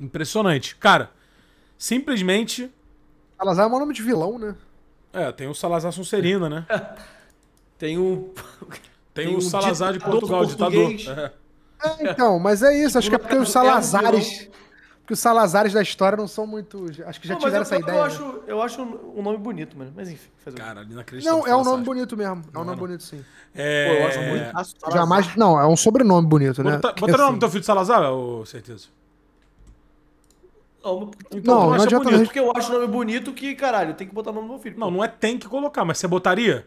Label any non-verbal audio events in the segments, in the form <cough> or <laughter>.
Impressionante. Cara, simplesmente. Salazar é um nome de vilão, né? É, tem o Salazar Sonserina, né? <laughs> tem o. Tem, tem o Salazar de Portugal, ditador. É. é. então, mas é isso. Acho que é porque os Salazares. É porque os Salazares da história não são muito. Acho que já não, tiveram eu, essa ideia. Eu acho, né? eu acho um nome bonito, mano. Mas enfim, fazer Cara, inacreditável. Não, é um nome bonito mesmo. É um nome bonito, sim. É... Pô, eu acho muito. Jamais. Não, é um sobrenome bonito, né? Bota, bota o nome do assim- teu filho de Salazar, ou certeza? Não, então, não, não adianta bonito, porque eu acho o nome bonito que, caralho, tem que botar o nome do meu filho. Não, não é tem que colocar, mas você botaria?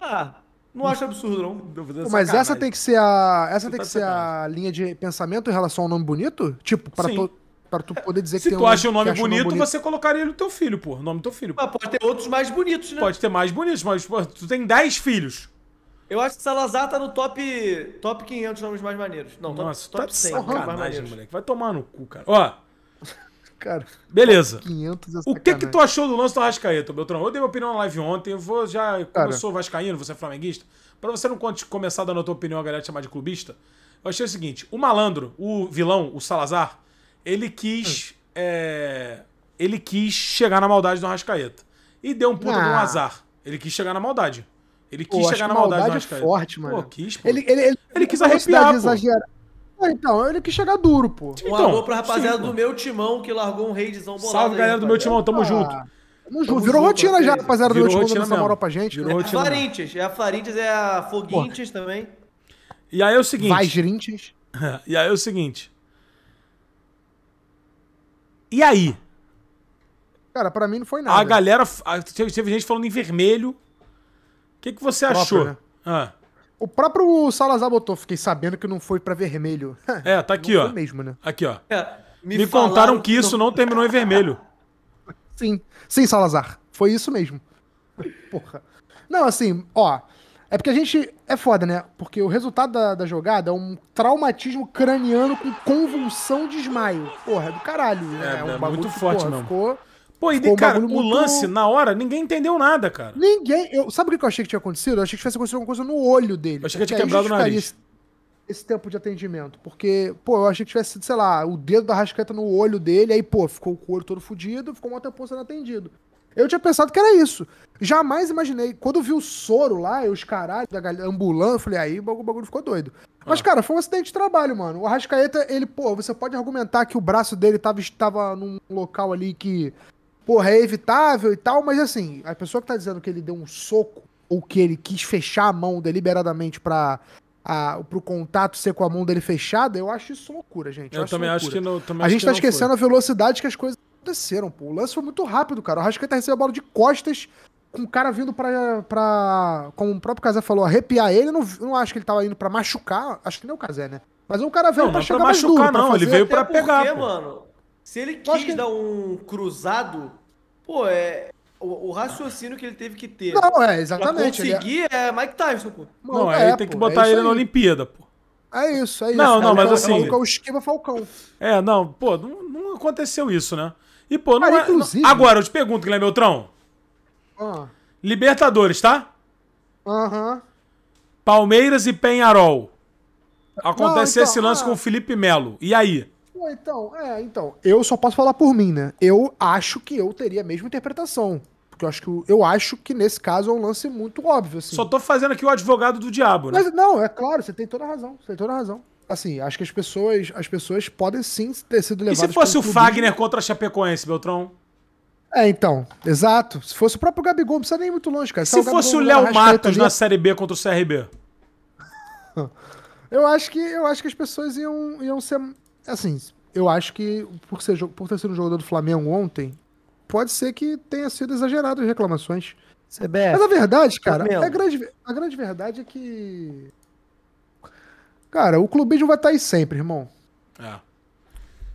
Ah, não acho absurdo, não. Mas essa tem que ser a. Essa tem que tá ser a linha de pensamento em relação ao nome bonito? Tipo, para tu, para tu poder dizer Se que tu tem um, acha o nome, bonito, bonito, você colocaria no teu filho, pô. O nome do teu filho. Mas ah, pode ter outros mais bonitos, né? Pode ter mais bonitos, mas pô, tu tem 10 filhos. Eu acho que Salazar tá no top, top 500 nomes mais maneiros. Não, Nossa, top, top 100. Tá moleque. Vai tomar no cu, cara. Ó, <laughs> Cara, Beleza. 500 é o que que tu achou do lance do Arrascaeta, Beltrão? Eu dei minha opinião na live ontem. Eu vou já. Como eu sou vascaíno, você é flamenguista. Pra você não começar dando a tua opinião a galera te chamar de clubista, eu achei o seguinte: o malandro, o vilão, o Salazar, ele quis. Hum. É, ele quis chegar na maldade do Arrascaeta. E deu um puta ah. um azar. Ele quis chegar na maldade. Ele quis pô, chegar na maldade, maldade do é Arrascaeta. forte, mano. Pô, quis, pô. Ele, ele, ele, ele quis arrepiar. É, então, ele que chega duro, pô. Então, um alô pra rapaziada sim, do meu timão que largou um raidzão bolado. Salve, galera aí, do meu timão, tamo ah, junto. Tamo junto. Virou rotina já, rapaziada do meu timão dando moral pra gente. Virou é rotina. A Farintes, é a Farintes, é a Foguintes pô. também. E aí é o seguinte. Vagrintes. <laughs> e aí é o seguinte. E aí? Cara, pra mim não foi nada. A galera. Teve gente falando em vermelho. O que, que você Própria, achou? Né? Ah. O próprio Salazar botou, fiquei sabendo que não foi para vermelho. <laughs> É, tá aqui, ó. Mesmo, né? Aqui, ó. É, me, me contaram que isso não... não terminou em vermelho. <laughs> Sim, sim, Salazar. Foi isso mesmo. <laughs> Porra. Não, assim, ó. É porque a gente. É foda, né? Porque o resultado da, da jogada é um traumatismo craniano com convulsão de esmaio. Porra, é do caralho. Né? É, é um é muito forte, porra, Ficou Pô, e de, cara, o muito... lance, na hora, ninguém entendeu nada, cara. Ninguém. Eu, sabe o que eu achei que tinha acontecido? Eu achei que tivesse acontecido alguma coisa no olho dele. Eu achei que tinha quebrado o nariz. Esse, tempo de atendimento. Porque, pô, eu achei que tivesse, sei lá, o dedo da rascaeta no olho dele, aí, pô, ficou o couro todo fudido, ficou um tempo sendo atendido. Eu tinha pensado que era isso. Jamais imaginei. Quando vi o soro lá e os caralhos da ambulância, eu falei, aí o bagulho ficou doido. Mas, ah. cara, foi um acidente de trabalho, mano. O Arrascaeta, ele, pô, você pode argumentar que o braço dele tava, tava num local ali que porra, é evitável e tal, mas assim, a pessoa que tá dizendo que ele deu um soco ou que ele quis fechar a mão deliberadamente pra. A, pro contato ser com a mão dele fechada, eu acho isso loucura, gente. Eu, eu acho também loucura. acho que não. a gente tá esquecendo foi. a velocidade que as coisas aconteceram, pô. O lance foi muito rápido, cara. O Rascaeta recebeu a bola de costas com o cara vindo pra, pra. Como o próprio Casé falou, arrepiar ele. Não, não acho que ele tava indo pra machucar. Acho que nem o Casé, né? Mas um cara veio não, pra não é chegar pra machucar, mais duro, não. Ele veio pra pegar. Porque, mano, se ele quis que... dar um cruzado, pô, é. O, o, raciocínio que ele teve que ter. Não, é, exatamente. Pra é- conseguir é... é... Mike Tyson, pô. Não, não é, aí tem que botar é ele aí. na Olimpíada, pô. É isso, é isso. Não, não, mas assim. o esquema Falcão. É, não, pô, não, não, aconteceu isso, né? E, pô, não ah, é. Agora, eu te pergunto, Guilherme Beltrão. Ah. Libertadores, tá? Aham. Uh -huh. Palmeiras e Penharol. Acontece não, então, esse lance ah. com o Felipe Melo. E aí? então, é, então, eu só posso falar por mim, né? Eu acho que eu teria a mesma interpretação. Porque eu acho que, eu acho que nesse caso é um lance muito óbvio. Assim. Só tô fazendo aqui o advogado do diabo, né? Mas, não, é claro, você tem toda a razão. Você tem toda a razão. Assim, acho que as pessoas, as pessoas podem sim ter sido levadas. E se fosse o Fagner contra a Chapecoense, Beltrão? É, então, exato. Se fosse o próprio Gabigol, não precisa nem ir muito longe, cara. Se, se fosse o Léo Matos na Série B contra o CRB? <laughs> eu acho que eu acho que as pessoas iam, iam ser assim, eu acho que por, ser, por ter sido um jogador do Flamengo ontem, pode ser que tenha sido exagerado as reclamações. CBF, Mas a verdade, cara, é a, grande, a grande verdade é que. Cara, o clubismo vai estar aí sempre, irmão. É.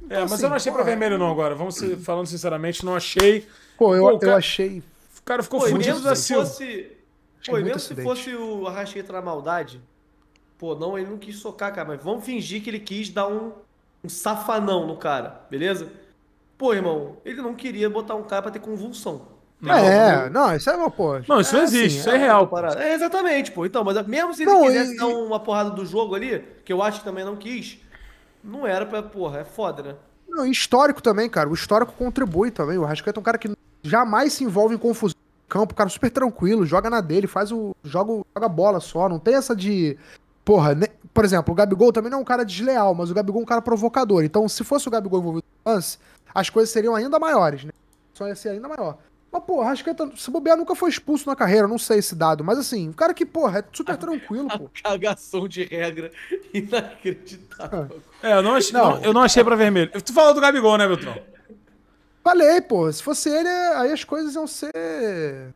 Então, é, mas assim, eu não achei pra é vermelho, não, agora. Vamos ser, falando sinceramente, não achei. Pô, eu, Pô, eu cara, achei. O cara ficou Pô, mesmo se fosse. Pô, mesmo se fosse o Arrascaeta na maldade. Pô, não, ele não quis socar, cara. Mas vamos fingir que ele quis dar um um safanão no cara, beleza? Pô, irmão, ele não queria botar um cara pra ter convulsão. Não, é, não, isso é uma porra. Não, isso é, existe, assim, isso é, é real. É, exatamente, pô. Então, mas mesmo se ele não, quisesse e... dar uma porrada do jogo ali, que eu acho que também não quis, não era pra, porra, é foda, né? Não, histórico também, cara. O histórico contribui também. O Rascaeta é um cara que jamais se envolve em confusão campo, cara super tranquilo, joga na dele, faz o. joga, joga bola só. Não tem essa de porra, por exemplo, o Gabigol também não é um cara desleal, mas o Gabigol é um cara provocador. Então, se fosse o Gabigol envolvido no lance, as coisas seriam ainda maiores, né? Só ia ser ainda maior. Mas, porra, acho que é se bobear, nunca foi expulso na carreira, não sei esse dado. Mas, assim, o cara que, porra, é super <laughs> tranquilo, pô. Cagação de regra inacreditável. É, eu não achei, não. eu não achei pra vermelho. Tu falou do Gabigol, né, Beltrão? Falei, pô. Se fosse ele, aí as coisas iam ser